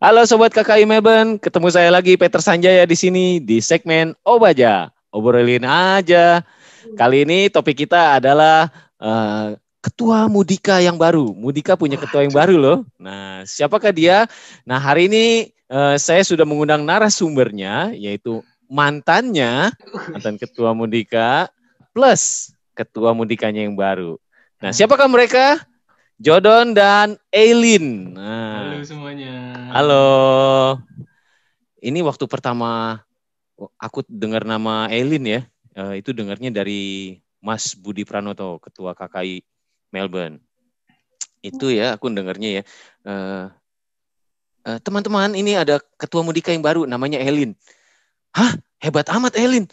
Halo sobat KKI Meben, ketemu saya lagi Peter Sanjaya di sini di segmen Obaja, obrolin aja. Kali ini topik kita adalah uh, ketua Mudika yang baru. Mudika punya ketua yang baru loh. Nah, siapakah dia? Nah, hari ini uh, saya sudah mengundang narasumbernya yaitu mantannya, mantan ketua Mudika plus ketua Mudikanya yang baru. Nah, siapakah mereka? Jodon dan Eileen. Nah. Halo semuanya. Halo. Ini waktu pertama aku dengar nama Eileen ya. Uh, itu dengarnya dari Mas Budi Pranoto, Ketua KKI Melbourne. Itu ya aku dengarnya ya. Uh, uh, teman-teman, ini ada ketua mudika yang baru namanya Elin. Hah? Hebat amat Elin.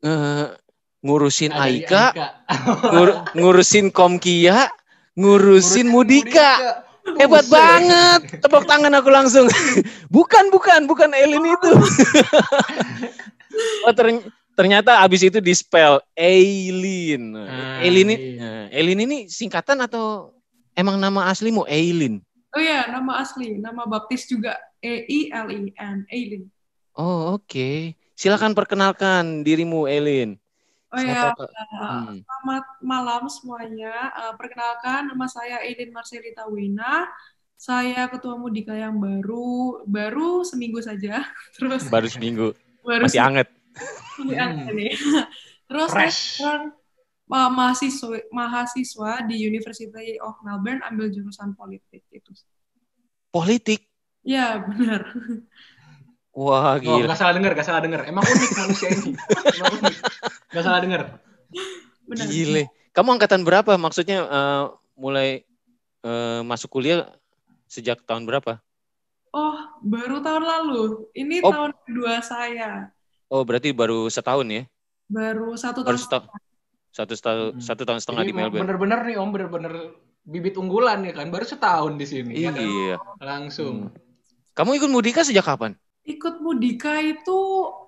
Uh, ngurusin Aika, Aika. Ngur, ngurusin Komkia, ngurusin, mudika. mudika. Hebat Usul. banget. Tepuk tangan aku langsung. bukan, bukan, bukan Elin oh. itu. oh, ternyata abis itu dispel Elin ah, Elin Ah, iya. eh, Eileen ini singkatan atau emang nama aslimu Elin Oh iya, nama asli, nama baptis juga E I L I N Elin Oh, oke. Okay. Silakan perkenalkan dirimu Elin Oh ya, hmm. selamat malam semuanya. Uh, perkenalkan, nama saya Edin Marcelita Wina. Saya ketua Mudika yang baru, baru seminggu saja. Terus baru seminggu. Baru Masih seminggu. anget. Masih anget hmm. nih. Terus saya sekarang uh, mahasiswa, mahasiswa di University of Melbourne ambil jurusan politik itu. Politik? Ya benar. Wah oh, gila. Oh, gak salah dengar, gak salah dengar. Emang unik manusia ini. Emang unik. Gak salah dengar. Benar. Gile. Kamu angkatan berapa? Maksudnya uh, mulai uh, masuk kuliah sejak tahun berapa? Oh, baru tahun lalu. Ini oh. tahun kedua saya. Oh, berarti baru setahun ya? Baru satu tahun. Baru seta satu, setahun, hmm. satu tahun setengah Jadi, di Melbourne. Bener-bener nih Om, bener-bener bibit unggulan ya kan? Baru setahun di sini. Ya kan? Iya. kan? Langsung. Hmm. Kamu ikut mudika sejak kapan? Ikut Mudika itu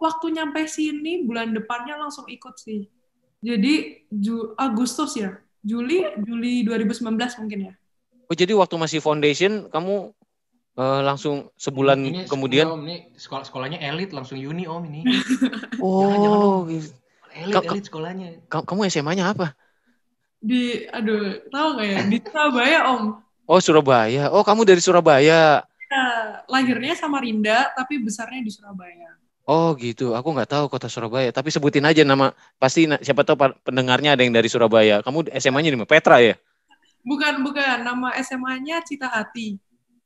waktu nyampe sini bulan depannya langsung ikut sih. Jadi Ju Agustus ya, Juli Juli 2019 mungkin ya. Oh jadi waktu masih foundation kamu uh, langsung sebulan ini, kemudian sekolah, om, ini sekolah sekolahnya elit langsung uni om ini. oh iya. elit elit sekolahnya. Ka kamu SMA-nya apa? Di aduh tahu nggak ya di Surabaya om. Oh Surabaya. Oh kamu dari Surabaya lahirnya Rinda tapi besarnya di Surabaya. Oh gitu, aku nggak tahu kota Surabaya. Tapi sebutin aja nama, pasti siapa tahu pendengarnya ada yang dari Surabaya. Kamu SMA-nya di mana? Petra ya? Bukan, bukan. Nama SMA-nya Cita Hati.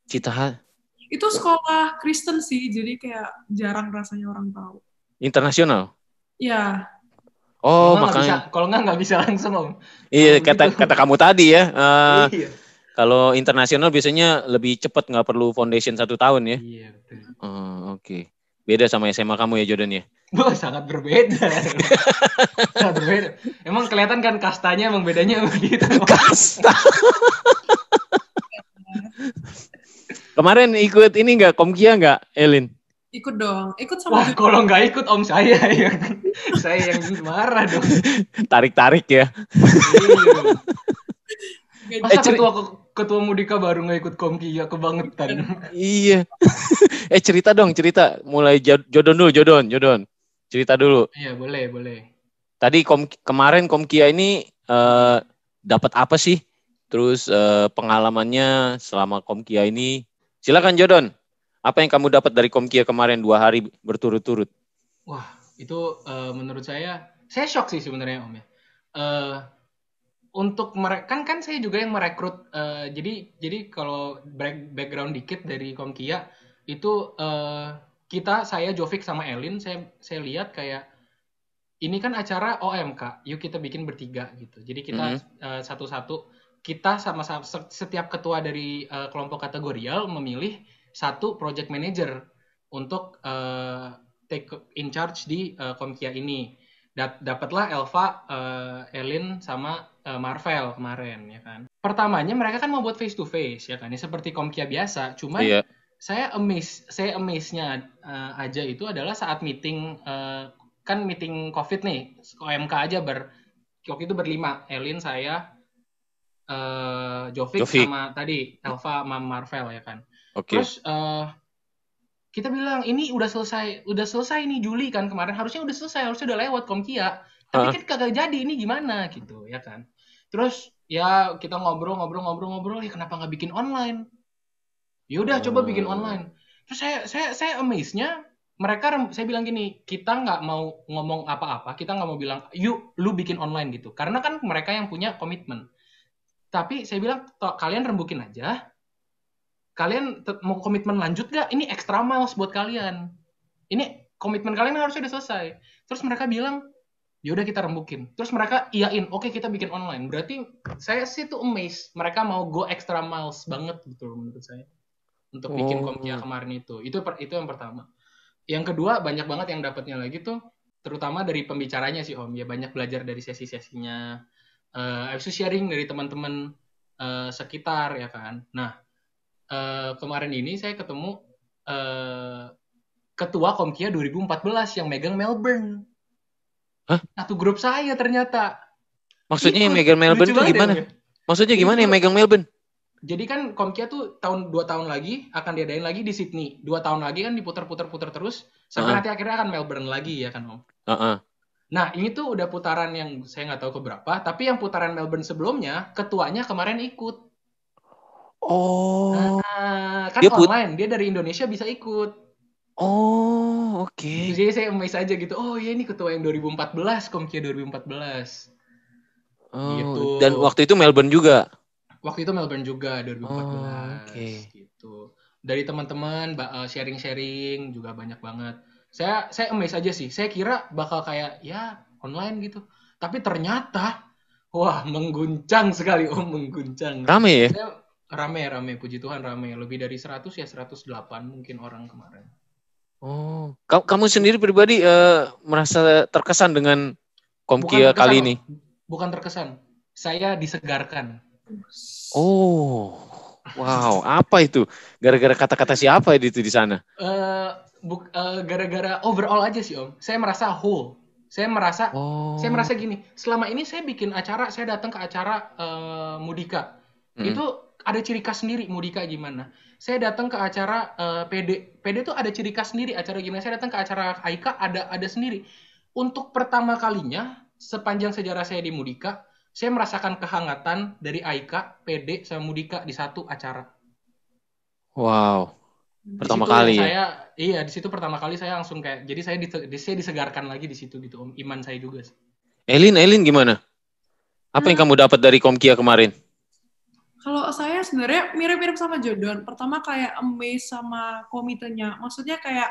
Cita Hati. Itu sekolah Kristen sih, jadi kayak jarang rasanya orang tahu. Internasional? Iya. Oh, kalau makanya. Kalau nggak nggak bisa langsung om. Iya, kata gitu. kata kamu tadi ya. Uh, iya kalau internasional biasanya lebih cepat nggak perlu foundation satu tahun ya. Iya betul. Oh, oke. Okay. Beda sama SMA kamu ya Jordan ya? Wah, sangat berbeda. sangat berbeda. Emang kelihatan kan kastanya emang bedanya begitu. Kasta. Kemarin ikut ini nggak Komkia nggak Elin? Ikut dong, ikut sama. Wah, kalau nggak ikut om saya yang saya yang marah dong. Tarik tarik ya. Iya. Eh, Masa eh, ketua ketua mudika baru nggak ikut komki ya kebangetan. iya. eh cerita dong cerita. Mulai jodon dulu jodon jodon. Cerita dulu. Iya boleh boleh. Tadi kom kemarin komkia ini uh, dapat apa sih? Terus uh, pengalamannya selama komkia ini. Silakan jodon. Apa yang kamu dapat dari komkia kemarin dua hari berturut-turut? Wah itu uh, menurut saya saya shock sih sebenarnya om ya. Uh, untuk merek kan, kan saya juga yang merekrut uh, jadi jadi kalau background dikit dari Komkia itu uh, kita saya Jovik sama Elin saya saya lihat kayak ini kan acara OMK yuk kita bikin bertiga gitu jadi kita mm-hmm. eh, satu-satu mm -hmm. uh, kita sama setiap ketua dari uh, kelompok kategorial memilih satu project manager untuk uh, take in charge di uh, Komkia ini. dapatlah Elva, uh, Elin sama Eh, Marvel kemarin ya kan. Pertamanya mereka kan mau buat face to face ya kan, ya, seperti Komkia biasa. Cuma iya. saya emis, saya emisnya uh, eh, aja itu adalah saat meeting uh, kan meeting COVID nih, OMK aja ber waktu itu berlima, Elin, saya, uh, Jovic, Jovic sama tadi Elva sama Marvel ya kan. Okay. Terus uh, kita bilang ini udah selesai, udah selesai nih Juli kan kemarin harusnya udah selesai, harusnya udah lewat Komkia. Tapi kan kagak jadi ini gimana gitu ya kan terus ya kita ngobrol-ngobrol-ngobrol-ngobrol ya kenapa nggak bikin online yaudah hmm. coba bikin online terus saya saya saya amaze mereka saya bilang gini kita nggak mau ngomong apa-apa kita nggak mau bilang yuk lu bikin online gitu karena kan mereka yang punya komitmen tapi saya bilang kalian rembukin aja kalian mau komitmen lanjut gak ini extra miles buat kalian ini komitmen kalian harusnya udah selesai terus mereka bilang ya udah kita rembukin terus mereka iyain oke okay, kita bikin online berarti saya sih tuh amazed mereka mau go extra miles banget gitu menurut saya untuk bikin oh. kemarin itu itu itu yang pertama yang kedua banyak banget yang dapatnya lagi tuh terutama dari pembicaranya sih om ya banyak belajar dari sesi-sesinya uh, eh, habis sharing dari teman-teman uh, sekitar ya kan nah uh, kemarin ini saya ketemu uh, ketua komkia 2014 yang megang Melbourne Hah? Satu grup saya ternyata. Maksudnya yang megang Melbourne tuh gimana? Ya. Maksudnya gimana yang megang Melbourne? Jadi kan Komkia tuh tahun dua tahun lagi akan diadain lagi di Sydney. Dua tahun lagi kan diputar-putar-putar terus sampai uh -huh. nanti akhirnya akan Melbourne lagi ya kan Om. Uh -huh. Nah ini tuh udah putaran yang saya nggak tahu keberapa. Tapi yang putaran Melbourne sebelumnya ketuanya kemarin ikut. Oh. Nah, kan dia online dia dari Indonesia bisa ikut. Oh, oke. Okay. Jadi saya emes aja gitu. Oh, ya ini ketua yang 2014, Komkia 2014. Oh, gitu. dan waktu itu Melbourne juga. Waktu itu Melbourne juga 2014. Oh, okay. gitu. Dari teman-teman eh, sharing-sharing juga banyak banget. Saya saya emes aja sih. Saya kira bakal kayak ya online gitu. Tapi ternyata wah mengguncang sekali. Oh, mengguncang. Rame ya? Saya, rame rame puji Tuhan rame. Lebih dari 100 ya 108 mungkin orang kemarin. Oh, kamu sendiri pribadi uh, merasa terkesan dengan Komkia kali ini? Bukan terkesan, saya disegarkan. Oh, wow, apa itu? Gara-gara kata-kata siapa itu di sana? Gara-gara uh, eh, eh, gara-gara overall aja sih om. Saya merasa whole. Saya merasa, oh. saya merasa gini. Selama ini saya bikin acara, saya datang ke acara uh, Mudika. Hmm. Itu ada ciri khas sendiri Mudika gimana saya datang ke acara uh, PD. PD itu ada ciri khas sendiri acara gimana. Saya datang ke acara Aika ada ada sendiri. Untuk pertama kalinya sepanjang sejarah saya di Mudika, saya merasakan kehangatan dari Aika, PD sama Mudika di satu acara. Wow. Pertama kali. Ya? Saya iya, di situ pertama kali saya langsung kayak jadi saya di, saya disegarkan lagi di situ gitu Om. Iman saya juga. Elin, Elin gimana? Apa yang kamu dapat dari Komkia kemarin? Kalau saya sebenarnya mirip-mirip sama Jordan. Pertama kayak amazed sama komitenya. Maksudnya kayak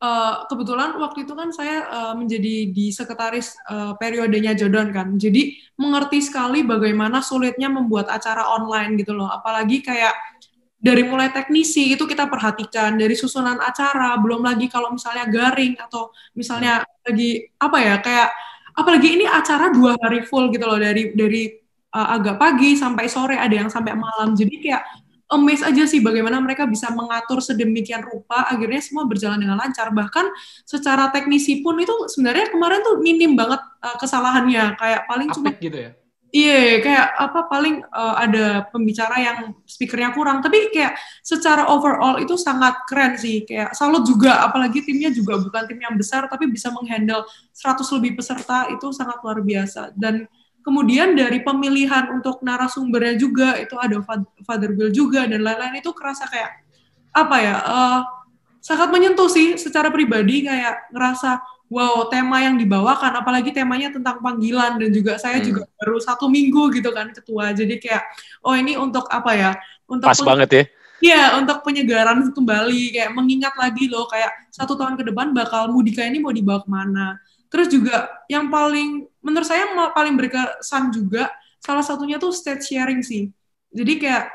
uh, kebetulan waktu itu kan saya uh, menjadi di sekretaris uh, periodenya Jordan kan. Jadi mengerti sekali bagaimana sulitnya membuat acara online gitu loh. Apalagi kayak dari mulai teknisi itu kita perhatikan dari susunan acara belum lagi kalau misalnya garing atau misalnya lagi apa ya kayak apalagi ini acara dua hari full gitu loh dari dari uh, agak pagi sampai sore, ada yang sampai malam. Jadi kayak amazed aja sih bagaimana mereka bisa mengatur sedemikian rupa akhirnya semua berjalan dengan lancar bahkan secara teknisi pun itu sebenarnya kemarin tuh minim banget uh, kesalahannya kayak paling cuma gitu ya Iya, yeah, kayak apa paling uh, ada pembicara yang speakernya kurang, tapi kayak secara overall itu sangat keren sih. Kayak salut juga, apalagi timnya juga bukan tim yang besar, tapi bisa menghandle 100 lebih peserta itu sangat luar biasa. Dan kemudian dari pemilihan untuk narasumbernya juga itu ada Father Bill juga dan lain-lain itu kerasa kayak apa ya uh, sangat menyentuh sih secara pribadi kayak ngerasa wow tema yang dibawakan apalagi temanya tentang panggilan dan juga saya hmm. juga baru satu minggu gitu kan ketua jadi kayak oh ini untuk apa ya untuk pas banget ya Iya, untuk penyegaran kembali, kayak mengingat lagi loh, kayak satu tahun ke depan bakal mudika ini mau dibawa kemana. Terus juga yang paling menurut saya paling berkesan juga salah satunya tuh state sharing sih. Jadi kayak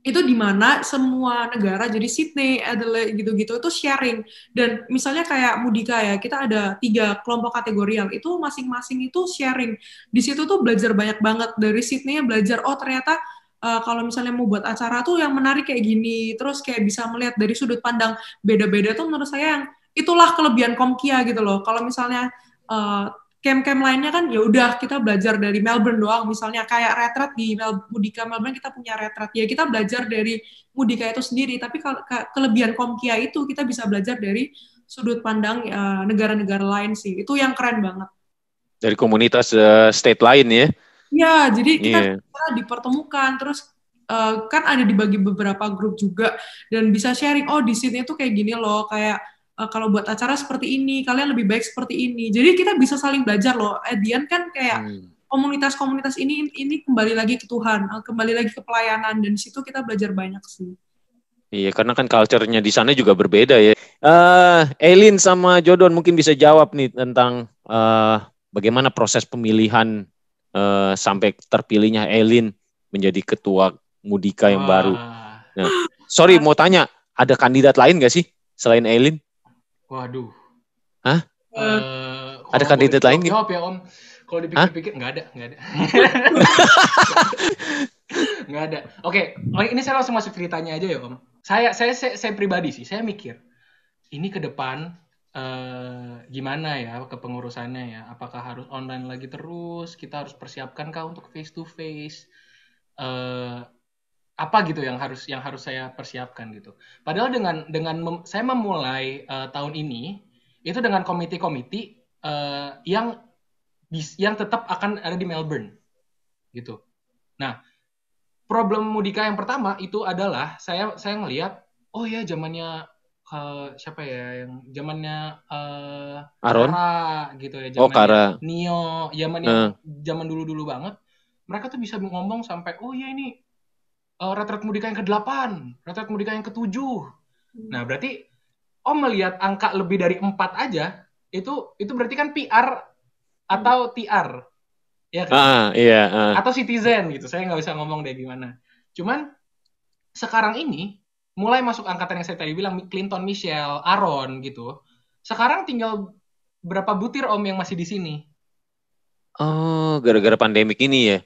itu di mana semua negara jadi Sydney, Adelaide gitu-gitu itu sharing dan misalnya kayak Mudika ya kita ada tiga kelompok kategorial itu masing-masing itu sharing di situ tuh belajar banyak banget dari Sydney belajar oh ternyata uh, kalau misalnya mau buat acara tuh yang menarik kayak gini terus kayak bisa melihat dari sudut pandang beda-beda tuh menurut saya yang itulah kelebihan Komkia gitu loh kalau misalnya uh, camp-camp lainnya kan ya udah kita belajar dari Melbourne doang misalnya kayak retret di Mel Mudika Melbourne kita punya retret ya kita belajar dari Mudika itu sendiri tapi kalau ke kelebihan Komkia itu kita bisa belajar dari sudut pandang eh, negara-negara uh, lain sih itu yang keren banget dari komunitas uh, state lain ya ya jadi kita, yeah. dipertemukan terus uh, kan ada dibagi beberapa grup juga dan bisa sharing oh di sini tuh kayak gini loh kayak Eh, kalau buat acara seperti ini, kalian lebih baik seperti ini. Jadi kita bisa saling belajar loh. Edian eh, kan kayak hmm. komunitas-komunitas ini ini kembali lagi ke Tuhan, eh, kembali lagi ke pelayanan dan situ kita belajar banyak sih. Iya, karena kan culture-nya di sana juga berbeda ya. Uh, Elin sama Jodon mungkin bisa jawab nih tentang uh, bagaimana proses pemilihan uh, sampai terpilihnya Elin menjadi ketua Mudika yang Wah. baru. Nah, sorry, mau tanya, ada kandidat lain gak sih selain Elin? Waduh. Hah? Uh, ada kandidat lain? Jawab ya Om. Kalau dipikir-pikir nggak ada, nggak ada. nggak ada. Oke, okay. Oh, ini saya langsung masuk ceritanya aja ya Om. Saya, saya, saya, saya pribadi sih, saya mikir ini ke depan eh, gimana ya kepengurusannya ya? Apakah harus online lagi terus? Kita harus persiapkan kah untuk face to face? Eh, apa gitu yang harus yang harus saya persiapkan gitu. Padahal dengan dengan mem, saya memulai uh, tahun ini itu dengan komite-komite uh, yang bis, yang tetap akan ada di Melbourne gitu. Nah, problem mudika yang pertama itu adalah saya saya ngelihat oh ya zamannya uh, siapa ya yang zamannya uh, Aron Kara, gitu ya oh, zamannya oh, Kara. Nio zaman uh. zaman dulu-dulu banget mereka tuh bisa ngomong sampai oh ya ini uh, retret mudika yang ke-8, retret mudika yang ke-7. Hmm. Nah, berarti Om melihat angka lebih dari 4 aja, itu itu berarti kan PR atau hmm. TR. Ya kan? Uh, iya, uh. Atau citizen gitu. Saya nggak bisa ngomong deh gimana. Cuman sekarang ini mulai masuk angkatan yang saya tadi bilang Clinton, Michelle, Aaron gitu. Sekarang tinggal berapa butir om yang masih di sini? Oh, gara-gara pandemik ini ya?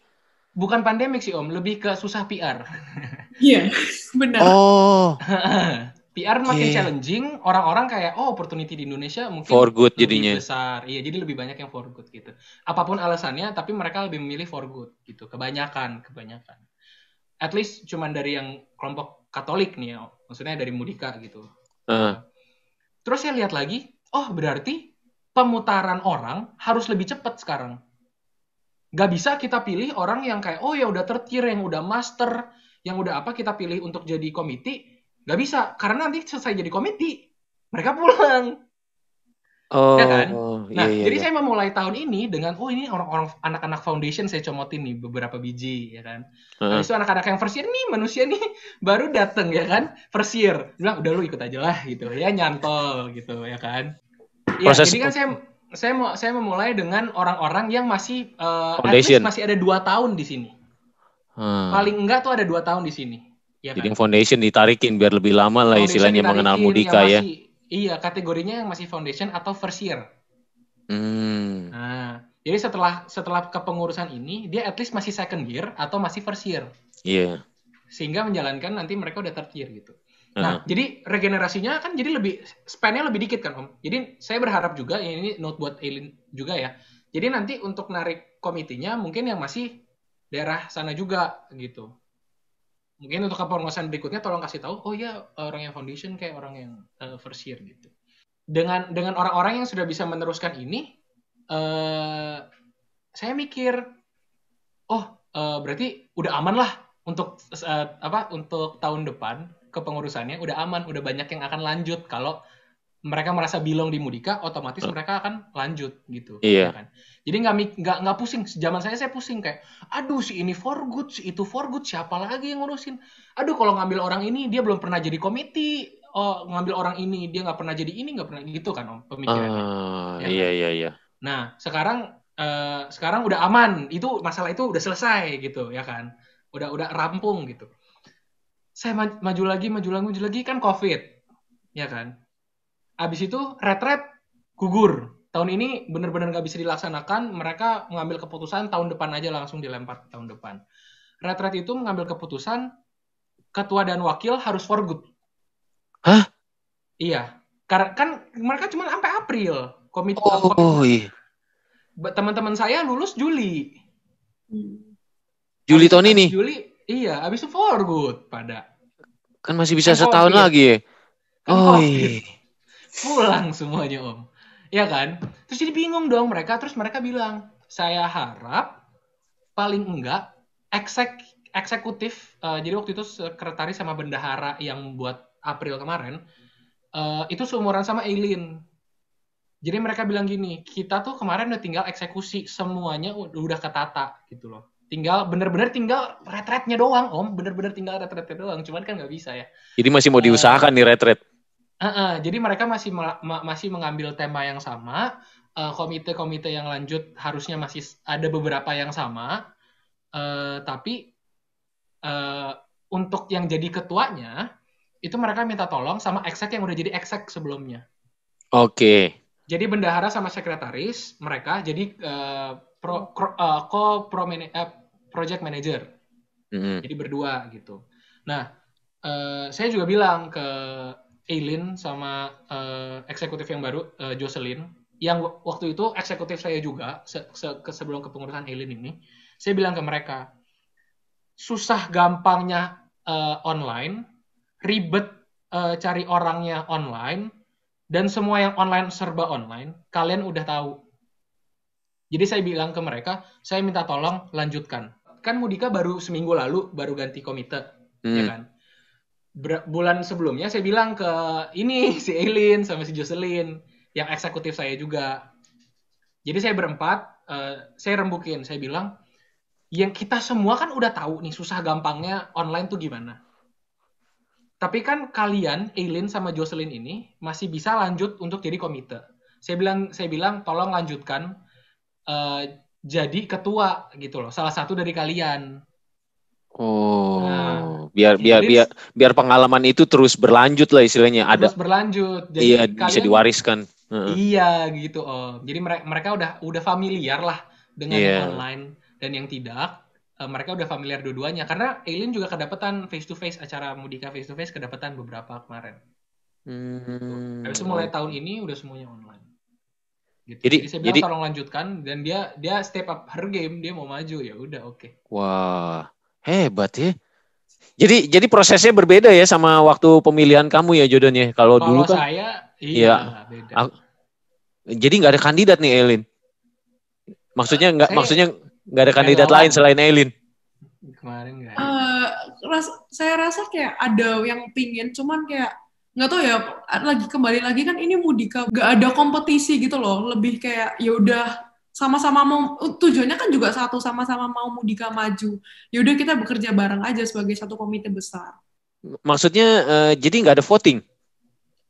Bukan pandemik sih Om, lebih ke susah PR. Iya, yeah, benar. Oh. PR makin yeah. challenging, orang-orang kayak oh opportunity di Indonesia mungkin for good lebih jadinya. besar. Iya, jadi lebih banyak yang for good gitu. Apapun alasannya, tapi mereka lebih memilih for good gitu. Kebanyakan, kebanyakan. At least cuman dari yang kelompok Katolik nih ya, maksudnya dari Mudika gitu. Uh. Terus saya lihat lagi, oh berarti pemutaran orang harus lebih cepat sekarang nggak bisa kita pilih orang yang kayak oh ya udah tertir yang udah master yang udah apa kita pilih untuk jadi komite, nggak bisa karena nanti selesai jadi komite mereka pulang Oh, ya kan? Oh, nah, iya, iya, jadi iya. saya memulai tahun ini dengan oh ini orang-orang anak-anak foundation saya comotin nih beberapa biji ya kan. Uh-huh. itu anak-anak yang first year nih manusia nih baru dateng ya kan first year. udah lu ikut aja lah gitu ya nyantol gitu ya kan. Ya, jadi kan saya saya mau saya memulai dengan orang-orang yang masih uh, masih ada dua tahun di sini. Hmm. Paling enggak tuh ada dua tahun di sini. Ya Jadi kan? foundation ditarikin biar lebih lama lah foundation istilahnya mengenal mudika ya. iya kategorinya yang masih foundation atau first year. Hmm. Nah, jadi setelah setelah kepengurusan ini dia at least masih second year atau masih first year. Iya. Yeah. Sehingga menjalankan nanti mereka udah third year gitu. Nah, uh. jadi regenerasinya kan jadi lebih spannya lebih dikit kan, Om. Jadi saya berharap juga ya ini note buat Elin juga ya. Jadi nanti untuk narik komitinya mungkin yang masih daerah sana juga gitu. Mungkin untuk kepengurusan berikutnya tolong kasih tahu, oh ya orang yang foundation kayak orang yang uh, first year gitu. Dengan dengan orang-orang yang sudah bisa meneruskan ini uh, saya mikir oh uh, berarti udah aman lah untuk uh, apa untuk tahun depan kepengurusannya udah aman, udah banyak yang akan lanjut kalau mereka merasa bilang di Mudika, otomatis mereka akan lanjut gitu. Iya. iya kan? Jadi nggak nggak nggak pusing. Zaman saya saya pusing kayak, aduh si ini for good, si itu for good, siapa lagi yang ngurusin? Aduh kalau ngambil orang ini dia belum pernah jadi komite oh ngambil orang ini dia nggak pernah jadi ini nggak pernah gitu kan om pemikirannya. Uh, ya, iya kan? iya iya. Nah sekarang uh, sekarang udah aman itu masalah itu udah selesai gitu ya kan, udah udah rampung gitu saya maju lagi, maju lagi, maju lagi kan COVID, ya kan? Abis itu retret gugur. Tahun ini benar-benar nggak bisa dilaksanakan. Mereka mengambil keputusan tahun depan aja langsung dilempar tahun depan. Retret itu mengambil keputusan ketua dan wakil harus for good. Hah? Iya. Karena kan mereka cuma sampai April. Komite oh, iya. Teman-teman saya lulus Juli. Hmm. Juli tahun ini. Juli Iya, abis itu for good pada. Kan masih bisa kan setahun COVID. lagi ya. Kan oh, pulang semuanya om. Ya kan? Terus jadi bingung dong mereka. Terus mereka bilang, saya harap paling enggak eksek eksekutif. Uh, jadi waktu itu sekretaris sama bendahara yang buat April kemarin uh, itu seumuran sama Eileen. Jadi mereka bilang gini, kita tuh kemarin udah tinggal eksekusi semuanya udah ketata gitu loh tinggal bener-bener tinggal retretnya doang om bener-bener tinggal retretnya doang cuman kan nggak bisa ya jadi masih mau eh, diusahakan uh, nih retret uh, uh, jadi mereka masih ma masih mengambil tema yang sama eh, komite-komite uh, yang lanjut harusnya masih ada beberapa yang sama uh, tapi uh, untuk yang jadi ketuanya itu mereka minta tolong sama eksek yang udah jadi eksek sebelumnya oke okay. jadi bendahara sama sekretaris mereka jadi uh, pro, pro, uh, co pro man, uh, eh, project manager. Mm-hmm. Jadi berdua gitu. Nah, uh, saya juga bilang ke Eileen sama uh, eksekutif yang baru uh, Jocelyn yang waktu itu eksekutif saya juga se- se- ke sebelum kepengurusan Eileen ini, saya bilang ke mereka susah gampangnya uh, online, ribet uh, cari orangnya online dan semua yang online serba online, kalian udah tahu jadi saya bilang ke mereka, saya minta tolong lanjutkan. Kan Mudika baru seminggu lalu baru ganti komite, ya hmm. ya kan? Ber bulan sebelumnya saya bilang ke ini si Eileen sama si Jocelyn yang eksekutif saya juga. Jadi saya berempat, uh, saya rembukin, saya bilang yang kita semua kan udah tahu nih susah gampangnya online tuh gimana. Tapi kan kalian, Eileen sama Jocelyn ini masih bisa lanjut untuk jadi komite. Saya bilang, saya bilang tolong lanjutkan uh, jadi ketua gitu loh, salah satu dari kalian. Oh, nah, biar biar jadi, biar biar pengalaman itu terus berlanjut lah istilahnya. Terus ada berlanjut. Jadi iya, kalian, bisa diwariskan. Uh-uh. Iya gitu. Oh, jadi mereka mereka udah udah familiar lah dengan yeah. online dan yang tidak. Eh, mereka udah familiar dua-duanya karena Eileen juga kedapatan face to face acara mudika face to face kedapatan beberapa kemarin. Hmm. Habis itu mulai tahun ini udah semuanya online. Gitu. Jadi, jadi saya bilang tolong lanjutkan dan dia dia step up her game, dia mau maju ya udah oke. Okay. Wah, hebat ya. Jadi jadi prosesnya berbeda ya sama waktu pemilihan kamu ya jodohnya. Kalau dulu kan saya iya ya, beda. Aku, jadi nggak ada kandidat nih Elin. Maksudnya nggak uh, maksudnya nggak ada kandidat lain selain Elin. Kemarin nggak. Uh, ras, saya rasa kayak ada yang pingin, cuman kayak nggak tau ya ah, lagi kembali lagi kan ini mudika nggak ada kompetisi gitu loh lebih kayak ya udah sama-sama mau uh, tujuannya kan juga satu sama-sama mau mudika maju ya udah kita bekerja bareng aja sebagai satu komite besar maksudnya uh, jadi nggak ada voting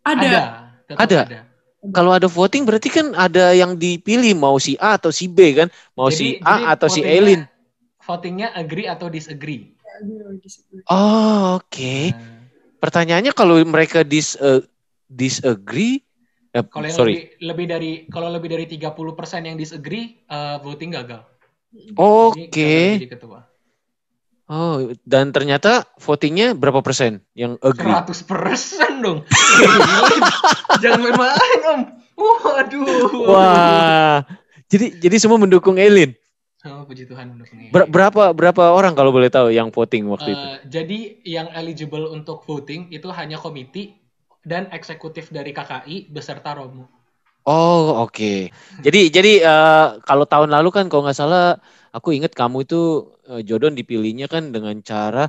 ada ada, ada. ada. Kalau ada voting berarti kan ada yang dipilih mau si A atau si B kan, mau jadi, si A atau si Elin. Votingnya agree atau disagree. Oh, oke. Okay. Nah pertanyaannya kalau mereka dis uh, disagree uh, kalau sorry lebih, lebih dari kalau lebih dari 30% yang disagree uh, voting gagal. Oke. Okay. Oh, dan ternyata votingnya berapa persen yang agree? 100 persen dong. Jangan main-main om. Waduh. Wah. Jadi jadi semua mendukung Elin. Oh, puji Tuhan Ber berapa berapa orang kalau boleh tahu yang voting waktu uh, itu? Eh, jadi yang eligible untuk voting itu hanya komite dan eksekutif dari KKI beserta Romo. Oh oke. Okay. Jadi jadi uh, kalau tahun lalu kan kalau nggak salah aku ingat kamu itu uh, eh, Jodon dipilihnya kan dengan cara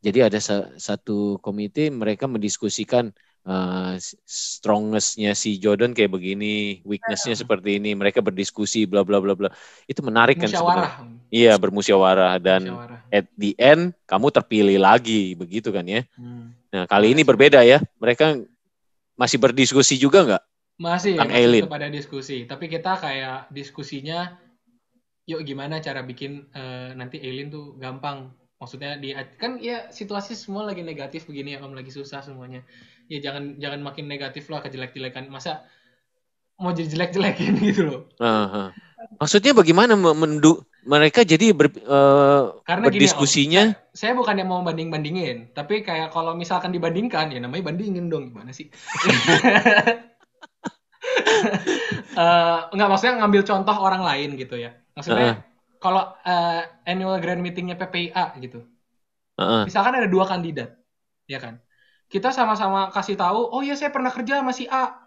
jadi ada satu komite mereka mendiskusikan uh, strongestnya si Jordan kayak begini, weaknessnya yeah. seperti ini, mereka berdiskusi bla bla bla bla. Itu menarik kan sebenarnya. Iya bermusyawarah dan musyawarah. at the end kamu terpilih lagi begitu kan ya. Hmm. Nah kali ini berbeda ya, mereka masih berdiskusi juga nggak? Masih, Kang ya, Eileen. pada diskusi. Tapi kita kayak diskusinya, yuk gimana cara bikin uh, nanti Eileen tuh gampang. Maksudnya di kan ya situasi semua lagi negatif begini ya om lagi susah semuanya ya jangan jangan makin negatif lah kejelek-jelekan masa mau jadi jelek-jelekin gitu loh. Uh, huh Maksudnya bagaimana menduk mereka jadi ber, uh, Karena berdiskusinya? Gini, om, saya bukan yang mau banding-bandingin, tapi kayak kalau misalkan dibandingkan ya namanya bandingin dong gimana sih? uh, enggak maksudnya ngambil contoh orang lain gitu ya. Maksudnya uh. kalau uh, annual grand meetingnya PPIA gitu. Uh huh Misalkan ada dua kandidat, ya kan? kita sama-sama kasih tahu, oh ya saya pernah kerja sama si A.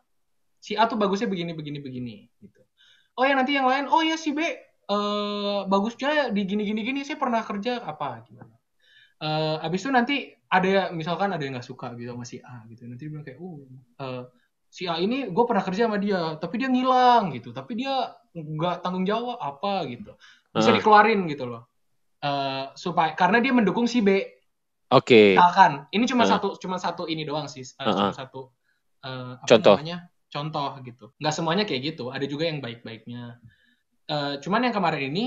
Si A tuh bagusnya begini begini begini gitu. Oh ya nanti yang lain, oh ya si B eh, bagusnya di gini gini gini saya pernah kerja apa gimana. Eh, abis itu nanti ada misalkan ada yang nggak suka gitu sama si A gitu. Nanti dia bilang kayak, oh eh, si A ini gue pernah kerja sama dia, tapi dia ngilang gitu, tapi dia nggak tanggung jawab apa gitu. Bisa dikeluarin gitu loh. Uh, supaya karena dia mendukung si B Oke. Okay. Misalkan ini cuma uh. satu cuma satu ini doang sih, uh, uh eh, huh cuma satu uh, apa contoh. namanya? Contoh gitu. Nggak semuanya kayak gitu, ada juga yang baik-baiknya. Uh, cuman yang kemarin ini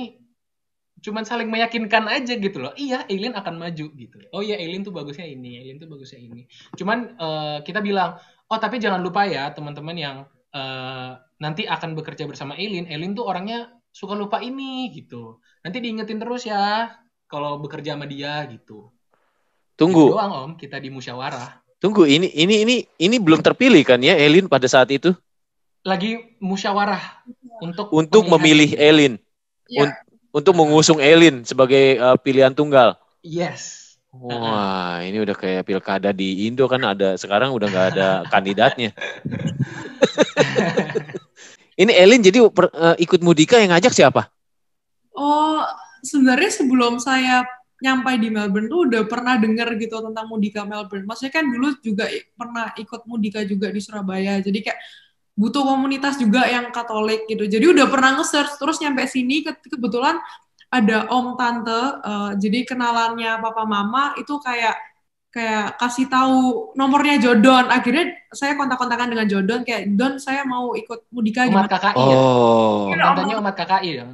cuman saling meyakinkan aja gitu loh. Iya, alien akan maju gitu. Oh iya, alien tuh bagusnya ini, alien tuh bagusnya ini. Cuman uh, kita bilang, "Oh, tapi jangan lupa ya, teman-teman yang uh, nanti akan bekerja bersama alien. Alien tuh orangnya suka lupa ini gitu. Nanti diingetin terus ya kalau bekerja sama dia gitu." Tunggu. Doang om, kita di musyawarah. Tunggu, ini ini ini ini belum terpilih kan ya Elin pada saat itu? Lagi musyawarah untuk untuk memilih Elin. Ya. Un untuk mengusung Elin sebagai uh, pilihan tunggal. Yes. Wah, ini udah kayak pilkada di Indo kan ada sekarang udah nggak ada kandidatnya. ini Elin jadi uh, ikut mudika yang ngajak siapa? Oh, sebenarnya sebelum saya nyampe di Melbourne tuh udah pernah denger gitu tentang Mudika Melbourne. Maksudnya kan dulu juga pernah ikut Mudika juga di Surabaya. Jadi kayak butuh komunitas juga yang Katolik gitu. Jadi udah pernah nge-search terus nyampe sini ke kebetulan ada om tante uh, jadi kenalannya papa mama itu kayak kayak kasih tahu nomornya Jodon akhirnya saya kontak-kontakan dengan Jodon kayak Don saya mau ikut mudika umat gimana? KKI ya Mantannya oh. umat KKI ya iya,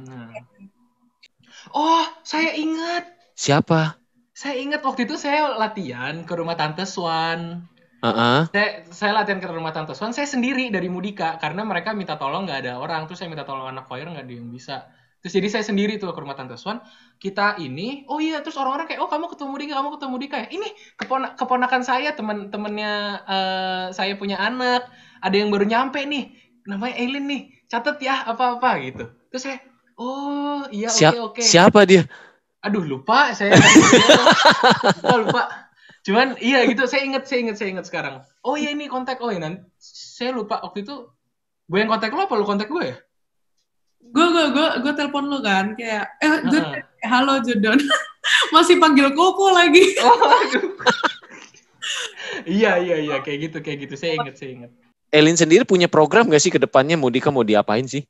oh saya ingat Siapa? Saya ingat waktu itu saya latihan ke rumah Tante Swan. Uh-uh. Saya, saya latihan ke rumah Tante Swan, saya sendiri dari Mudika karena mereka minta tolong nggak ada orang, terus saya minta tolong anak choir nggak ada yang bisa. Terus jadi saya sendiri tuh ke rumah Tante Swan, kita ini, oh iya, terus orang-orang kayak, oh kamu ketemu Dika, kamu ketemu Dika ya. Ini kepon keponakan saya, teman-temannya uh, eh, saya punya anak, ada yang baru nyampe nih, namanya Eileen nih, catat ya apa-apa gitu. Terus saya, oh iya oke okay, Okay. Siapa dia? aduh lupa saya lupa, oh, lupa cuman iya gitu saya inget saya inget saya inget sekarang oh iya ini kontak oh iya saya lupa waktu itu gue yang kontak lo apa lo kontak gue ya? gue gue gue gue telepon lo kan kayak eh uh -huh. halo Jodon masih panggil koko lagi oh, iya iya iya kayak gitu kayak gitu saya inget saya inget Elin sendiri punya program gak sih ke depannya Mudika mau diapain sih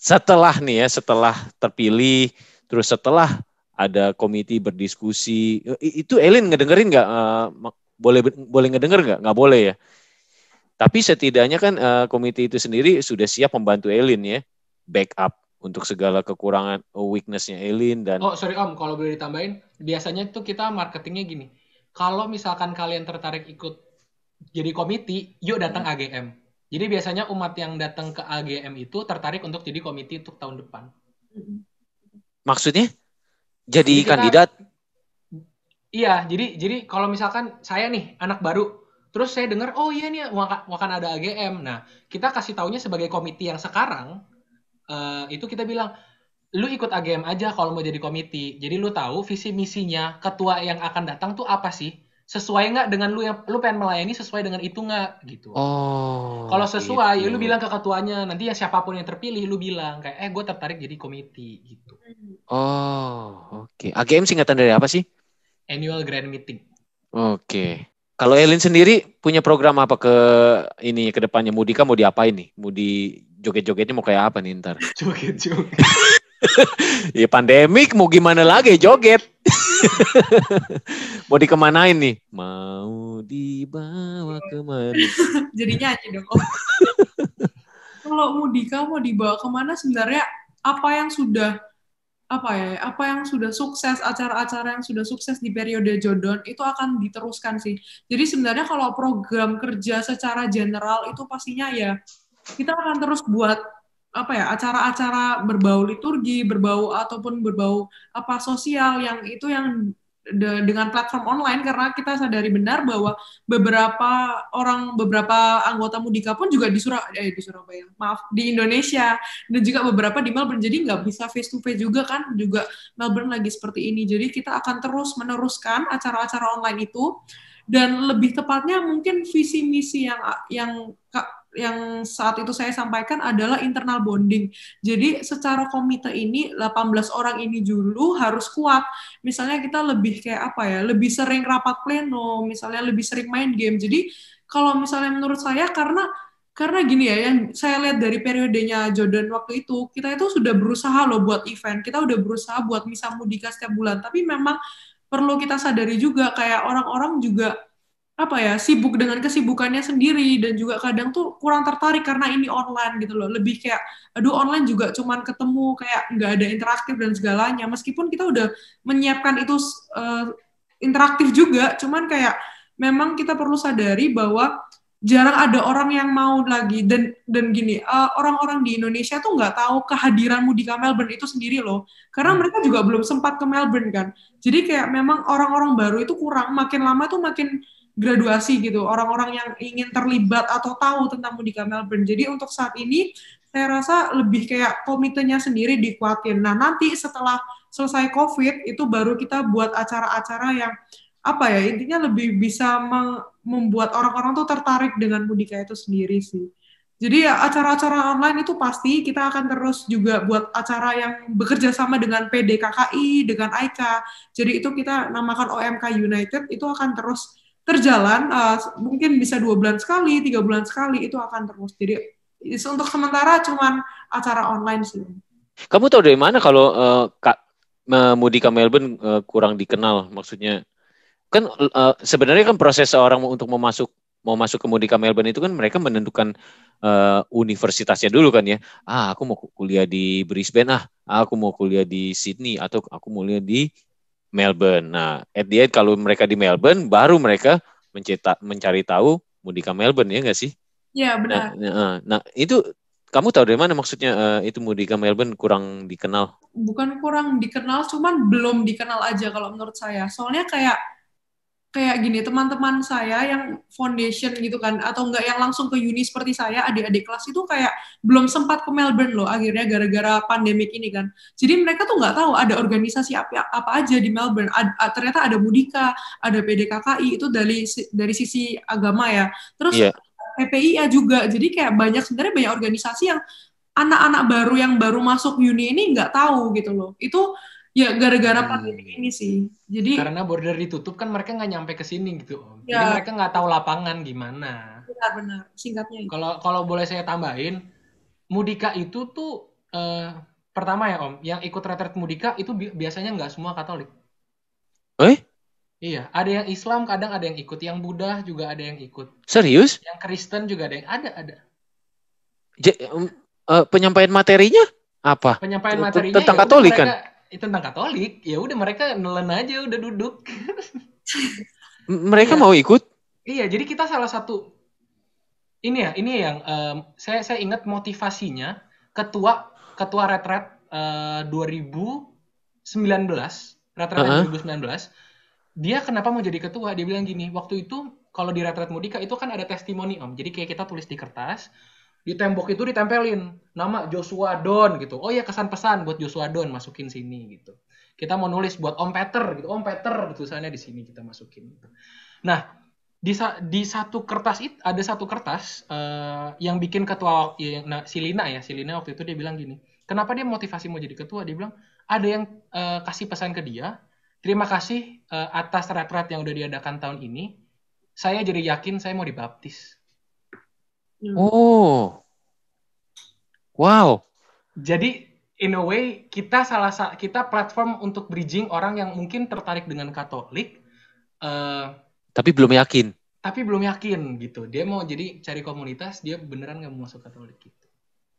setelah nih ya setelah terpilih terus setelah ada komite berdiskusi. Itu Elin ngedengerin nggak? Eh, boleh boleh ngedenger nggak? Nggak boleh ya. Tapi setidaknya kan eh, komite itu sendiri sudah siap membantu Elin ya, backup untuk segala kekurangan eh, weaknessnya Elin dan. Oh sorry Om, kalau boleh ditambahin, biasanya tuh kita marketingnya gini. Kalau misalkan kalian tertarik ikut jadi komite, yuk datang hmm. AGM. Jadi biasanya umat yang datang ke AGM itu tertarik untuk jadi komite untuk tahun depan. Maksudnya? jadi, jadi kandidat. iya, jadi jadi kalau misalkan saya nih anak baru, terus saya dengar oh iya nih akan ada AGM. Nah, kita kasih taunya sebagai komite yang sekarang uh, itu kita bilang lu ikut AGM aja kalau mau jadi komite. Jadi lu tahu visi misinya ketua yang akan datang tuh apa sih? sesuai nggak dengan lu yang lu pengen melayani sesuai dengan itu nggak gitu. Oh. Kalau sesuai, gitu. lu bilang ke ketuanya nanti ya siapapun yang terpilih lu bilang kayak eh gue tertarik jadi komite gitu. Oh oke. Okay. AGM singkatan dari apa sih? Annual Grand Meeting. Oke. Okay. Kalau Elin sendiri punya program apa ke ini kedepannya depannya? Mudika mau diapain nih? Mau di joget-jogetnya mau kayak apa nih ntar? Joget-joget. ya pandemik mau gimana lagi joget. mau dikemanain nih? Mau dibawa kemana? Jadi nyanyi dong. Oh. Kalau Mudika mau dibawa kemana sebenarnya apa yang sudah apa ya apa yang sudah sukses acara-acara yang sudah sukses di periode Jordan itu akan diteruskan sih jadi sebenarnya kalau program kerja secara general itu pastinya ya kita akan terus buat apa ya acara-acara berbau liturgi, berbau ataupun berbau apa sosial yang itu yang de, dengan platform online karena kita sadari benar bahwa beberapa orang beberapa anggota mudika pun juga di Surabaya eh, di Surabaya maaf di Indonesia dan juga beberapa di Melbourne jadi nggak bisa face to face juga kan juga Melbourne lagi seperti ini jadi kita akan terus meneruskan acara-acara online itu dan lebih tepatnya mungkin visi misi yang yang yang saat itu saya sampaikan adalah internal bonding. Jadi secara komite ini 18 orang ini dulu harus kuat. Misalnya kita lebih kayak apa ya, lebih sering rapat pleno, misalnya lebih sering main game. Jadi kalau misalnya menurut saya karena karena gini ya yang saya lihat dari periodenya Jordan waktu itu kita itu sudah berusaha loh buat event kita udah berusaha buat misa mudika setiap bulan tapi memang perlu kita sadari juga kayak orang-orang juga apa ya sibuk dengan kesibukannya sendiri dan juga kadang tuh kurang tertarik karena ini online gitu loh lebih kayak aduh online juga cuman ketemu kayak nggak ada interaktif dan segalanya meskipun kita udah menyiapkan itu uh, interaktif juga cuman kayak memang kita perlu sadari bahwa jarang ada orang yang mau lagi dan dan gini orang eh, orang-orang di Indonesia tuh nggak tahu kehadiranmu di Melbourne itu sendiri loh karena hmm. mereka juga belum sempat ke Melbourne kan jadi kayak memang orang-orang baru itu kurang makin lama tuh makin graduasi gitu, orang-orang yang ingin terlibat atau tahu tentang Mudika Melbourne. Jadi untuk saat ini saya rasa lebih kayak komitenya sendiri dikuatin. Nah, nanti setelah selesai COVID itu baru kita buat acara-acara yang apa ya intinya lebih bisa membuat orang-orang tuh tertarik dengan mudika itu sendiri sih. Jadi ya acara-acara online itu pasti kita akan terus juga buat acara yang bekerja sama dengan PDKKI, dengan AICA. Jadi itu kita namakan OMK United itu akan terus terjalan uh, mungkin bisa dua bulan sekali tiga bulan sekali itu akan terus jadi untuk sementara cuman acara online sih kamu tahu dari mana kalau uh, eh, kak mudik ke Melbourne uh, kurang dikenal maksudnya kan uh, sebenarnya kan proses seorang untuk mau masuk mau masuk ke mudik ke Melbourne itu kan mereka menentukan uh, universitasnya dulu kan ya ah aku mau kuliah di Brisbane ah aku mau kuliah di Sydney atau aku mau kuliah di Melbourne. Nah, at the end kalau mereka di Melbourne, baru mereka mencetak mencari tahu mudika Melbourne ya nggak sih? Iya nah, benar. Nah, nah, nah itu kamu tahu dari mana maksudnya uh, itu mudika Melbourne kurang dikenal? Bukan kurang dikenal, cuman belum dikenal aja kalau menurut saya. Soalnya kayak kayak gini teman-teman saya yang foundation gitu kan atau enggak yang langsung ke uni seperti saya adik-adik kelas itu kayak belum sempat ke Melbourne loh akhirnya gara-gara pandemik ini kan jadi mereka tuh nggak tahu ada organisasi apa apa aja di Melbourne Ad, ternyata ada Mudika ada PDKKI itu dari dari sisi agama ya terus yeah. PPIA juga jadi kayak banyak sebenarnya banyak organisasi yang anak-anak baru yang baru masuk uni ini nggak tahu gitu loh itu Ya gara-gara hmm. ini sih. Jadi karena border ditutup kan mereka nggak nyampe ke sini gitu. Ya. Jadi mereka nggak tahu lapangan gimana. Benar-benar singkatnya. Kalau kalau boleh saya tambahin, mudika itu tuh eh, pertama ya Om, yang ikut retret mudika itu bi biasanya nggak semua Katolik. Eh? Iya, ada yang Islam, kadang ada yang ikut, yang Buddha juga ada yang ikut. Serius? Yang Kristen juga ada yang ada ada. J um, uh, eh, penyampaian materinya apa? Penyampaian materinya tentang ya Katolik kan? Mereka, itu tentang Katolik ya udah mereka nelen aja udah duduk mereka ya. mau ikut iya jadi kita salah satu ini ya ini yang um, saya saya ingat motivasinya ketua ketua retret uh, eh, 2019 retret uh -huh. 2019 dia kenapa mau jadi ketua dia bilang gini waktu itu kalau di retret mudika itu kan ada testimoni om jadi kayak kita tulis di kertas di tembok itu ditempelin nama Joshua Don gitu. Oh iya kesan pesan buat Joshua Don masukin sini gitu. Kita mau nulis buat Om Peter gitu. Om Peter tulisannya di sini kita masukin. Gitu. Nah, di, di satu kertas itu ada satu kertas uh, yang bikin ketua ya, nah, si ya, Silina waktu itu dia bilang gini. Kenapa dia motivasi mau jadi ketua? Dia bilang ada yang uh, kasih pesan ke dia. Terima kasih uh, atas retret yang udah diadakan tahun ini. Saya jadi yakin saya mau dibaptis Hmm. Oh, wow. Jadi in a way kita salah sa kita platform untuk bridging orang yang mungkin tertarik dengan Katolik, uh, tapi belum yakin. Tapi belum yakin gitu. Dia mau jadi cari komunitas, dia beneran nggak mau masuk Katolik gitu.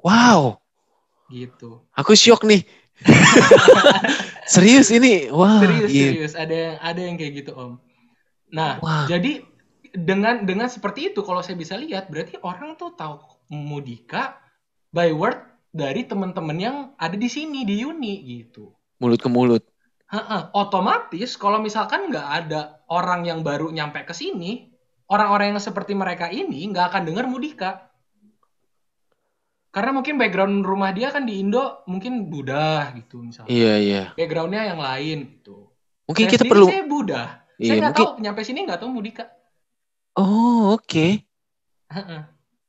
Wow. Gitu. Aku syok nih. serius ini, Wow, serius, yeah. serius. Ada yang ada yang kayak gitu om. Nah, wow. jadi dengan dengan seperti itu kalau saya bisa lihat berarti orang tuh tahu Mudika by word dari teman-teman yang ada di sini di Uni gitu. Mulut ke mulut. Ha-ha. otomatis kalau misalkan nggak ada orang yang baru nyampe ke sini, orang-orang yang seperti mereka ini nggak akan dengar Mudika. Karena mungkin background rumah dia kan di Indo mungkin Buddha gitu misalnya. Iya iya. Backgroundnya yang lain gitu. Mungkin saya kita perlu. Saya Buddha. Iya, saya nggak mungkin... tahu nyampe sini nggak tahu Mudika. Oh, oke. Okay.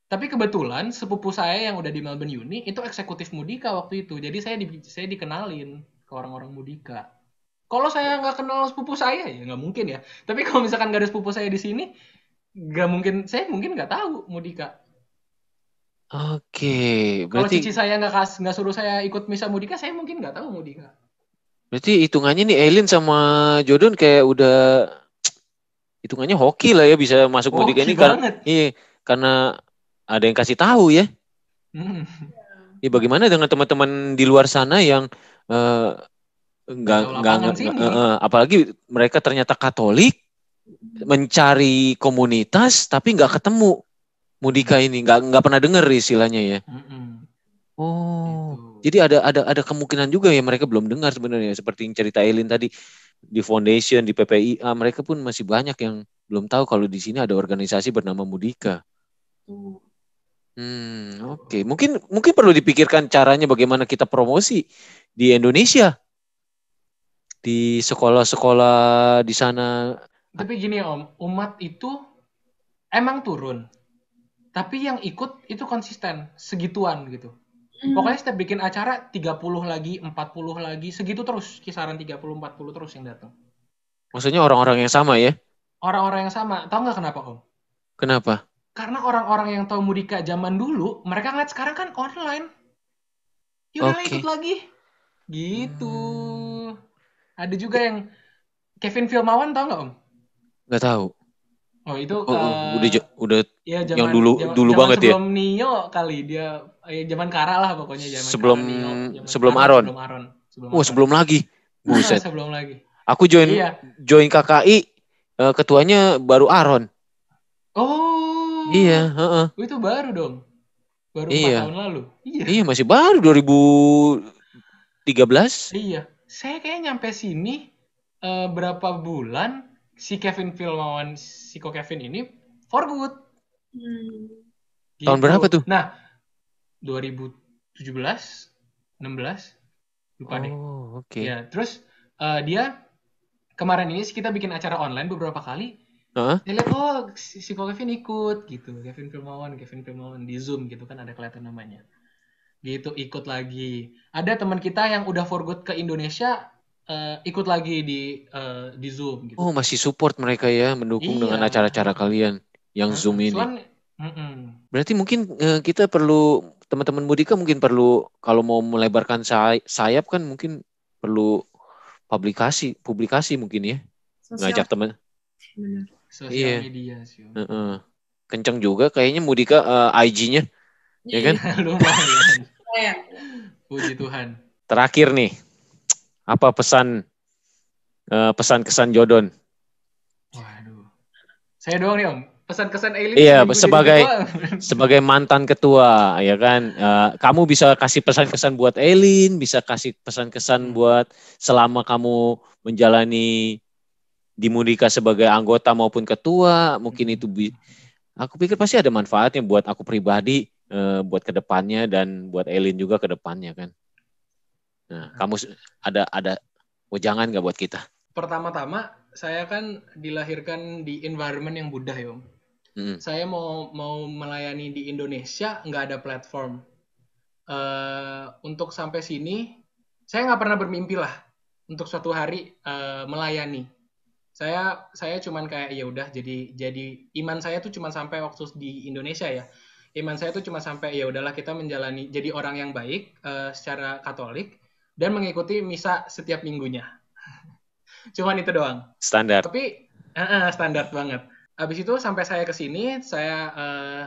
Tapi kebetulan sepupu saya yang udah di Melbourne Uni itu eksekutif Mudika waktu itu. Jadi saya di, saya dikenalin ke orang-orang Mudika. Kalau saya nggak kenal sepupu saya ya nggak mungkin ya. Tapi kalau misalkan nggak ada sepupu saya di sini, nggak mungkin. Saya mungkin nggak tahu Mudika. Oke, okay, berarti kalau cici saya nggak kas nggak suruh saya ikut misa Mudika, saya mungkin nggak tahu Mudika. Berarti hitungannya nih Elin sama Jodon kayak udah hitungannya hoki lah ya bisa masuk hoki Mudika ini karena iya karena ada yang kasih tahu ya. Hmm. Ya bagaimana dengan teman-teman di luar sana yang uh, nggak nggak uh, apalagi mereka ternyata Katolik mencari komunitas tapi nggak ketemu mudika ini nggak nggak pernah dengar istilahnya ya hmm. oh gitu. Jadi ada ada ada kemungkinan juga ya mereka belum dengar sebenarnya seperti yang cerita Elin tadi di foundation di PPIA mereka pun masih banyak yang belum tahu kalau di sini ada organisasi bernama Mudika. Hmm, oke. Okay. Mungkin mungkin perlu dipikirkan caranya bagaimana kita promosi di Indonesia. Di sekolah-sekolah di sana. Tapi gini Om, umat itu emang turun. Tapi yang ikut itu konsisten, segituan gitu. Hmm. Pokoknya setiap bikin acara 30 lagi, 40 lagi, segitu terus. Kisaran 30, 40 terus yang datang. Maksudnya orang-orang yang sama ya? Orang-orang yang sama. Tahu nggak kenapa, Om? Kenapa? Karena orang-orang yang tahu Mudika zaman dulu, mereka ngeliat sekarang kan online. Yuk okay. ikut lagi. Gitu. Hmm. Ada juga yang Kevin Filmawan tahu nggak, Om? Nggak tahu. Oh itu oh, uh, udah udah ya, zaman, yang dulu zaman, dulu zaman banget sebelum ya. Sebelum Nio kali dia eh, zaman Kara lah pokoknya zaman sebelum Kara, Nio, zaman sebelum Kara, Aron. Sebelum Aron. Sebelum oh, sebelum lagi. Nah, Buset. sebelum lagi. Aku join iya. join KKI uh, eh, ketuanya baru Aron. Oh. Iya, heeh. Uh -uh. Itu baru dong. Baru iya. 4 tahun lalu. Iya. Iya, masih baru 2013. Iya. Saya kayak nyampe sini uh, berapa bulan si Kevin Filmawan si Ko Kevin ini for good. Hmm. Tahun berapa gitu. tuh? Nah, 2017 16 lupa oh, deh. oke. Okay. Ya, terus uh, dia kemarin ini kita bikin acara online beberapa kali. Huh? lihat oh si, Ko Kevin ikut gitu, Kevin Filmawan, Kevin Filmawan di Zoom gitu kan ada kelihatan namanya. Gitu ikut lagi. Ada teman kita yang udah for good ke Indonesia uh, ikut lagi di uh, di Zoom gitu. Oh, masih support mereka ya mendukung iya. dengan acara-acara kalian yang nah, Zoom ini. mm -mm. Berarti mungkin uh, kita perlu teman-teman Mudika mungkin perlu kalau mau melebarkan say sayap kan mungkin perlu publikasi, publikasi mungkin ya. Sosial. Ngajak teman. Benar. iya. media sih. Uh -uh. Kencang juga kayaknya Mudika uh, IG-nya. Ya kan? Iya, lumayan. Puji Tuhan. Terakhir nih, apa pesan uh, eh, pesan kesan Jodon? Waduh. Saya doang nih Om. Pesan kesan Eileen. Iya, sebagai sebagai mantan ketua ya kan. Uh, kamu bisa kasih pesan kesan buat Eileen, bisa kasih pesan kesan buat selama kamu menjalani di sebagai anggota maupun ketua, mungkin hmm. itu bi aku pikir pasti ada manfaatnya buat aku pribadi, uh, buat kedepannya dan buat Eileen juga kedepannya kan. Nah, ah. kamu ada ada ujangan nggak buat kita? Pertama-tama saya kan dilahirkan di environment yang mudah, ya Hmm. Saya mau mau melayani di Indonesia nggak ada platform. Uh, untuk sampai sini saya nggak pernah bermimpi lah untuk suatu hari uh, melayani. Saya saya cuman kayak ya udah jadi jadi iman saya tuh cuman sampai waktu di Indonesia ya. Iman saya tuh cuma sampai ya udahlah kita menjalani jadi orang yang baik uh, secara Katolik dan mengikuti misa setiap minggunya. Cuman itu doang. Standar. Tapi uh, uh, standar banget. Habis itu sampai saya ke sini, saya uh,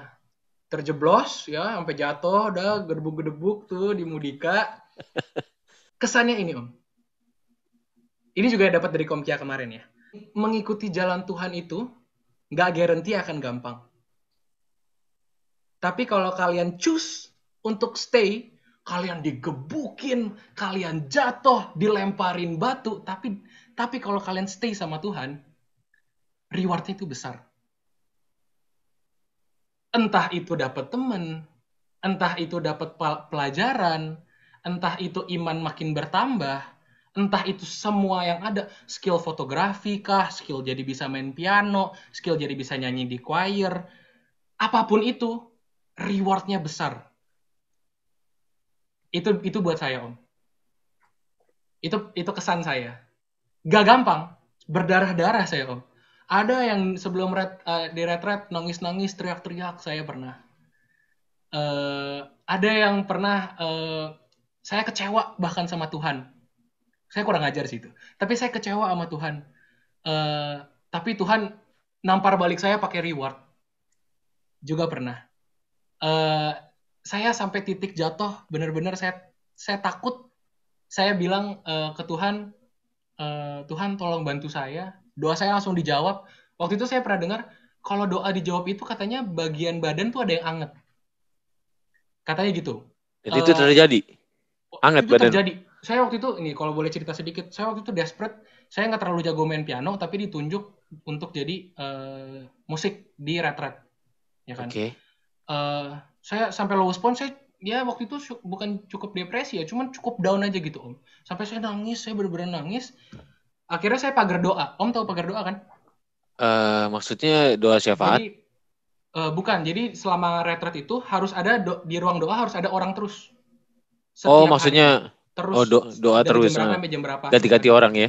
terjeblos ya, sampai jatuh, udah gedebuk-gedebuk tuh di Mudika. Kesannya ini, Om. Ini juga dapat dari Komkia kemarin ya. Mengikuti jalan Tuhan itu nggak garanti akan gampang. Tapi kalau kalian choose untuk stay kalian digebukin, kalian jatuh, dilemparin batu, tapi tapi kalau kalian stay sama Tuhan, rewardnya itu besar. Entah itu dapat teman, entah itu dapat pelajaran, entah itu iman makin bertambah, entah itu semua yang ada, skill fotografi kah, skill jadi bisa main piano, skill jadi bisa nyanyi di choir, apapun itu, rewardnya besar itu itu buat saya, Om. Itu itu kesan saya. Gak gampang, berdarah-darah saya, Om. Ada yang sebelum red, uh, di retret nangis-nangis, teriak-teriak, saya pernah. Uh, ada yang pernah uh, saya kecewa bahkan sama Tuhan. Saya kurang ajar sih itu. Tapi saya kecewa sama Tuhan. Uh, tapi Tuhan nampar balik saya pakai reward. Juga pernah. Uh, saya sampai titik jatuh benar-benar saya saya takut saya bilang uh, ke Tuhan uh, Tuhan tolong bantu saya doa saya langsung dijawab waktu itu saya pernah dengar kalau doa dijawab itu katanya bagian badan tuh ada yang anget katanya gitu Dan itu eh, terjadi oh, anget itu badan terjadi saya waktu itu ini kalau boleh cerita sedikit saya waktu itu desperate saya nggak terlalu jago main piano tapi ditunjuk untuk jadi uh, musik di retret ya kan okay. uh, saya sampai lowest point saya ya waktu itu bukan cukup depresi ya cuman cukup down aja gitu om sampai saya nangis saya benar-benar nangis akhirnya saya pagar doa om tahu pagar doa kan uh, maksudnya doa syafaat jadi, uh, bukan jadi selama retret itu harus ada do di ruang doa harus ada orang terus oh, Setiap oh maksudnya hari, terus oh do doa dari terus jam berapa jam berapa ganti-ganti orang ya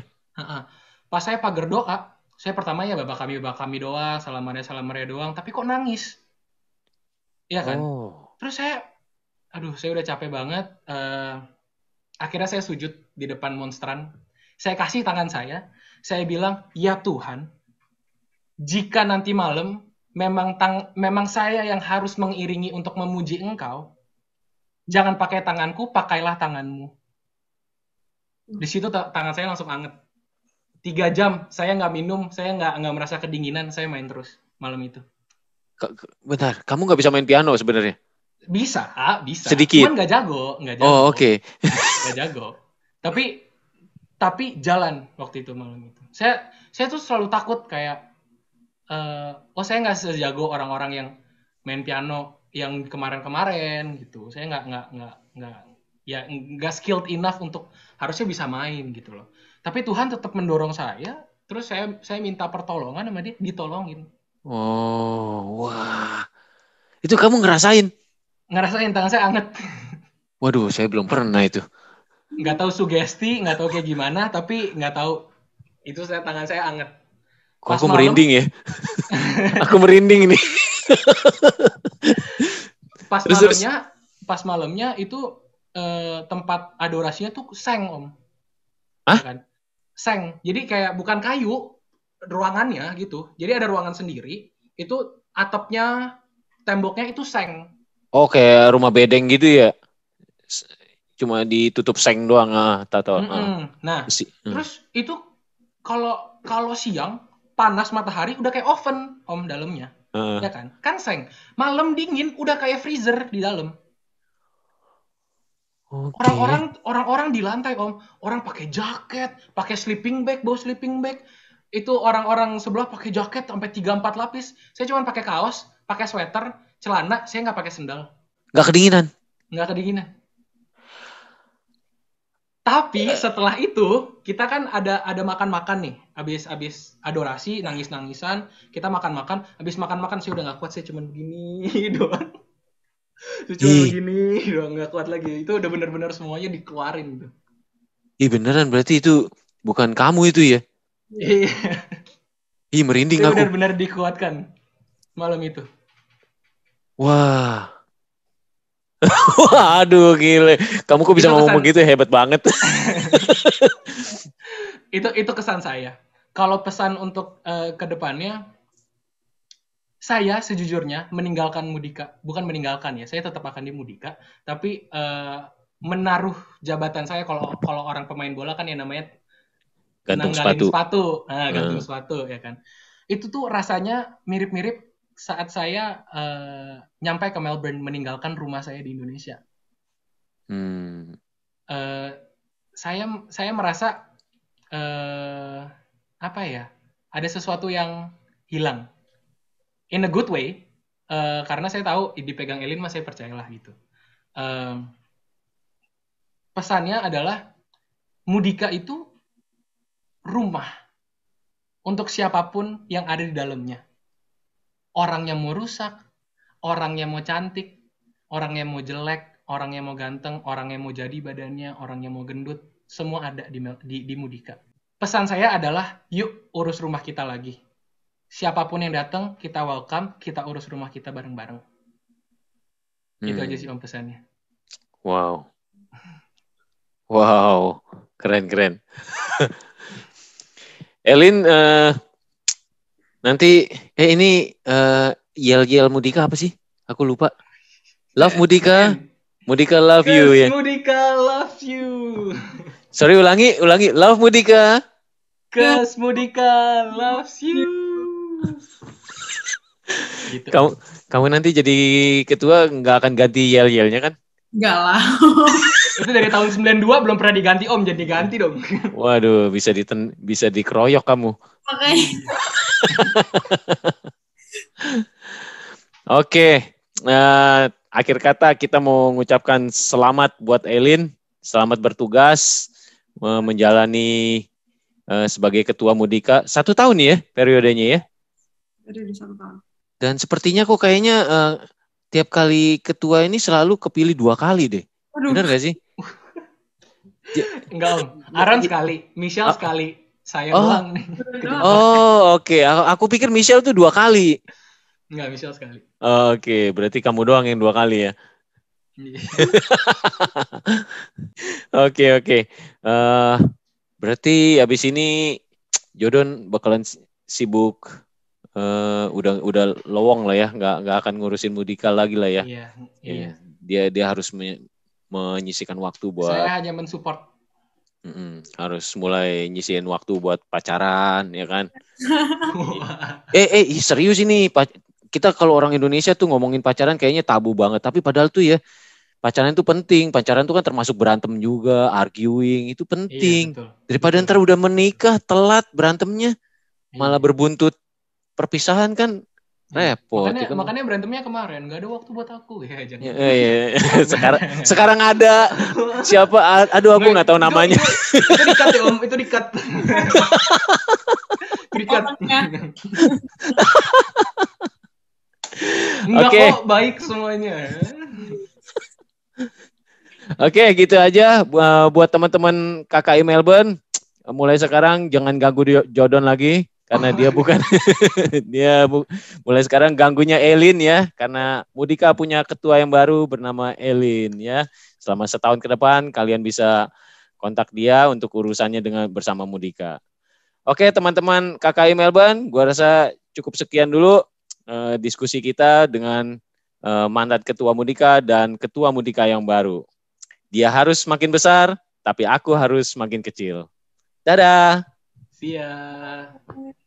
pas saya pagar doa saya pertama ya bapak kami bapak kami doa salamannya salamannya doang tapi kok nangis Iya kan? Oh. Terus saya, aduh saya udah capek banget. Uh, akhirnya saya sujud di depan monstran. Saya kasih tangan saya. Saya bilang, ya Tuhan, jika nanti malam memang tang memang saya yang harus mengiringi untuk memuji Engkau, jangan pakai tanganku, pakailah tanganmu. Di situ tangan saya langsung anget. Tiga jam saya nggak minum, saya nggak nggak merasa kedinginan, saya main terus malam itu bentar, kamu nggak bisa main piano sebenarnya? Bisa, bisa. Sedikit. Cuman nggak jago, nggak jago. Oh oke. Okay. nggak jago. Tapi tapi jalan waktu itu malam itu. Saya saya tuh selalu takut kayak uh, oh saya nggak sejago orang-orang yang main piano yang kemarin-kemarin gitu. Saya nggak nggak nggak nggak ya nggak skilled enough untuk harusnya bisa main gitu loh. Tapi Tuhan tetap mendorong saya. Terus saya saya minta pertolongan sama dia, ditolongin Oh, wah. Itu kamu ngerasain? Ngerasain tangan saya anget. Waduh, saya belum pernah itu. Nggak tahu sugesti, nggak tahu kayak gimana, tapi nggak tahu. Itu saya tangan saya anget. Kok aku malam, merinding ya? aku merinding ini. pas terus, malamnya, terus. pas malamnya itu eh, tempat adorasinya tuh seng om. Hah? Iya kan? Seng. Jadi kayak bukan kayu, ruangannya gitu. Jadi ada ruangan sendiri, itu atapnya temboknya itu seng. Oh, kayak rumah bedeng gitu ya. Cuma ditutup seng doang ah, tato. Mm -mm. Ah. Nah, si, mm. terus itu kalau kalau siang panas matahari udah kayak oven om dalamnya. Uh. Ya kan? Kan seng. Malam dingin udah kayak freezer di dalam. Orang-orang okay. orang-orang di lantai om, orang pakai jaket, pakai sleeping bag, bawa sleeping bag, itu orang-orang sebelah pakai jaket sampai tiga empat lapis. Saya cuma pakai kaos, pakai sweater, celana, saya nggak pakai sendal. Nggak kedinginan. Nggak kedinginan. Tapi eh. setelah itu kita kan ada ada makan-makan nih, abis abis adorasi, nangis-nangisan, kita makan-makan, abis makan-makan saya udah nggak kuat, saya cuman begini doang. Saya cuman gini begini doang nggak kuat lagi. Itu udah bener-bener semuanya dikeluarin tuh. Ih beneran berarti itu bukan kamu itu ya? Iya. Ih merinding itu aku. Benar-benar dikuatkan malam itu. Wah. Waduh gile. Kamu kok bisa itu ngomong kesan... begitu hebat banget. itu itu kesan saya. Kalau pesan untuk uh, eh, kedepannya, saya sejujurnya meninggalkan mudika, bukan meninggalkan ya, saya tetap akan di mudika, tapi uh, menaruh jabatan saya kalau kalau orang pemain bola kan yang namanya gantung sepatu. sepatu. Nah, gantung hmm. sepatu ya kan. Itu tuh rasanya mirip-mirip saat saya uh, nyampe ke Melbourne meninggalkan rumah saya di Indonesia. Hmm. Uh, saya saya merasa uh, apa ya? Ada sesuatu yang hilang. In a good way, uh, karena saya tahu dipegang Elin mas saya percayalah gitu. Uh, pesannya adalah mudika itu rumah untuk siapapun yang ada di dalamnya. Orang yang mau rusak, orang yang mau cantik, orang yang mau jelek, orang yang mau ganteng, orang yang mau jadi badannya, orang yang mau gendut, semua ada di, di, di Mudika. Pesan saya adalah, yuk urus rumah kita lagi. Siapapun yang datang, kita welcome, kita urus rumah kita bareng-bareng. Hmm. Itu aja sih om pesannya. Wow. Wow, keren-keren. Elin uh, nanti eh ini uh, eh, yel yel Mudika apa sih? Aku lupa. Love Mudika, Mudika love you ya. Mudika love you. Sorry ulangi, ulangi. Love Mudika. Cause Mudika loves you. gitu. Kamu kamu nanti jadi ketua nggak akan ganti yel yelnya kan? Enggak lah. itu dari tahun 92 belum pernah diganti Om, jadi ganti dong. Waduh, bisa diten bisa dikeroyok kamu. Okay. Oke. okay. Uh, eh, akhir kata kita mau mengucapkan selamat buat Elin, selamat bertugas uh, menjalani uh, sebagai ketua Mudika satu tahun ya periodenya ya. Periode satu tahun. Dan sepertinya kok kayaknya uh, tiap kali ketua ini selalu kepilih dua kali deh. Aduh. Bener gak sih? Enggak Aaron sekali, Michelle A ah. sekali, saya oh. doang Oh oke, okay. aku pikir Michelle tuh dua kali. Enggak, Michelle sekali. oke, okay. berarti kamu doang yang dua kali ya. Iya. Oke oke. uh, berarti abis ini Jodon bakalan sibuk uh, udah udah lowong lah ya, nggak nggak akan ngurusin mudika lagi lah ya. Iya. Yeah, yeah. Dia dia harus me, menyisikan waktu buat. Saya hanya mensupport. Mm-mm, harus mulai nyisihin waktu buat pacaran, ya kan? eh eh serius ini kita kalau orang Indonesia tuh ngomongin pacaran kayaknya tabu banget, tapi padahal tuh ya pacaran itu penting. Pacaran tuh kan termasuk berantem juga, arguing itu iya, penting. Iya, Daripada ntar udah menikah telat berantemnya iya. malah berbuntut perpisahan kan iya, repot. Makanya, gitu kan. makanya berantemnya kemarin, nggak ada waktu buat aku ya. Jangan. Ya, ya, iya. Sekarang sekarang ada siapa? Aduh aku nggak tahu namanya. Itu, itu, dikat ya om, itu dikat. Oke. okay. baik semuanya. Oke, okay, gitu aja eh, buat teman-teman KKI Melbourne. Mulai sekarang jangan ganggu Jordan lagi karena oh. dia bukan dia bu, mulai sekarang ganggunya Elin ya karena Mudika punya ketua yang baru bernama Elin ya selama setahun ke depan kalian bisa kontak dia untuk urusannya dengan bersama Mudika. Oke teman-teman KKI Melbourne, gua rasa cukup sekian dulu uh, diskusi kita dengan uh, eh, mantan ketua Mudika dan ketua Mudika yang baru. Dia harus makin besar, tapi aku harus makin kecil. Dadah. See ya.